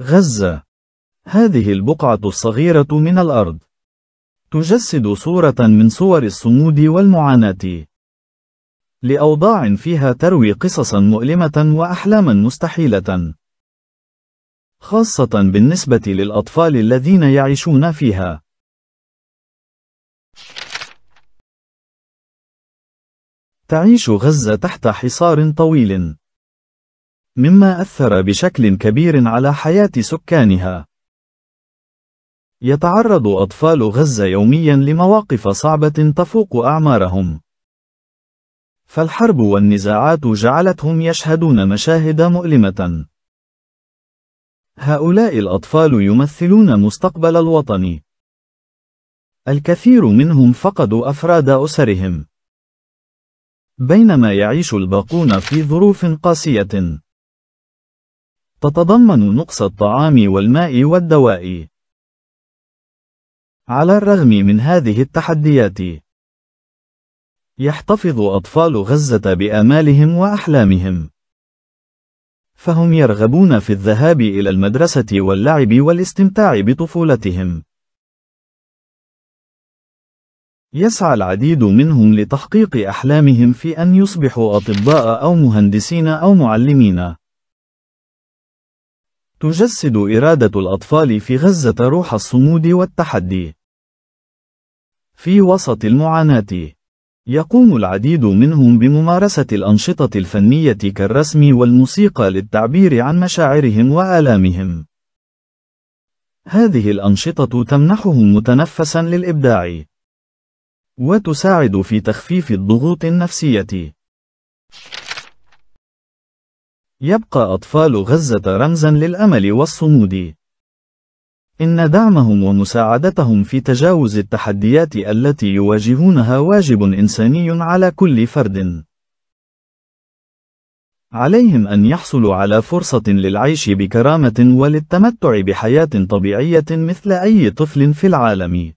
غزة هذه البقعة الصغيرة من الأرض تجسد صورة من صور الصمود والمعاناة لأوضاع فيها تروي قصصا مؤلمة وأحلاما مستحيلة خاصة بالنسبة للأطفال الذين يعيشون فيها تعيش غزة تحت حصار طويل مما أثر بشكل كبير على حياة سكانها. يتعرض أطفال غزة يوميا لمواقف صعبة تفوق أعمارهم. فالحرب والنزاعات جعلتهم يشهدون مشاهد مؤلمة. هؤلاء الأطفال يمثلون مستقبل الوطن. الكثير منهم فقدوا أفراد أسرهم. بينما يعيش الباقون في ظروف قاسية. تتضمن نقص الطعام والماء والدواء. على الرغم من هذه التحديات، يحتفظ أطفال غزة بآمالهم وأحلامهم. فهم يرغبون في الذهاب إلى المدرسة واللعب والاستمتاع بطفولتهم. يسعى العديد منهم لتحقيق أحلامهم في أن يصبحوا أطباء أو مهندسين أو معلمين. تجسد إرادة الأطفال في غزة روح الصمود والتحدي. في وسط المعاناة، يقوم العديد منهم بممارسة الأنشطة الفنية كالرسم والموسيقى للتعبير عن مشاعرهم وآلامهم. هذه الأنشطة تمنحهم متنفسًا للإبداع، وتساعد في تخفيف الضغوط النفسية. يبقى أطفال غزة رمزا للأمل والصمود. إن دعمهم ومساعدتهم في تجاوز التحديات التي يواجهونها واجب إنساني على كل فرد. عليهم أن يحصلوا على فرصة للعيش بكرامة وللتمتع بحياة طبيعية مثل أي طفل في العالم.